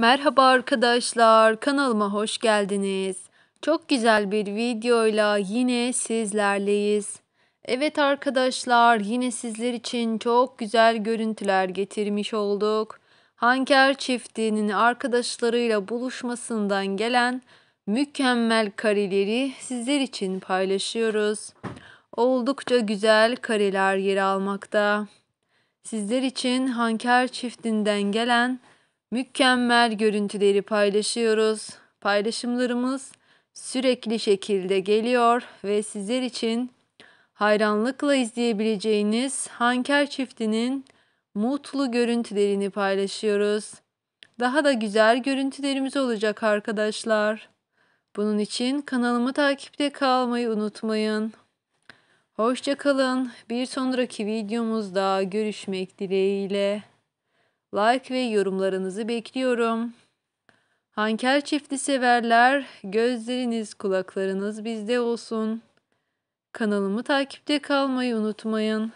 Merhaba arkadaşlar, kanalıma hoş geldiniz. Çok güzel bir videoyla yine sizlerleyiz. Evet arkadaşlar, yine sizler için çok güzel görüntüler getirmiş olduk. Hanker çiftinin arkadaşlarıyla buluşmasından gelen mükemmel kareleri sizler için paylaşıyoruz. Oldukça güzel kareler yer almakta. Sizler için Hanker çiftinden gelen mükemmel görüntüleri paylaşıyoruz. Paylaşımlarımız sürekli şekilde geliyor ve sizler için hayranlıkla izleyebileceğiniz Hanker çiftinin mutlu görüntülerini paylaşıyoruz. Daha da güzel görüntülerimiz olacak arkadaşlar. Bunun için kanalımı takipte kalmayı unutmayın. Hoşçakalın. Bir sonraki videomuzda görüşmek dileğiyle. Like ve yorumlarınızı bekliyorum. Hanker çifti severler, gözleriniz kulaklarınız bizde olsun. Kanalımı takipte kalmayı unutmayın.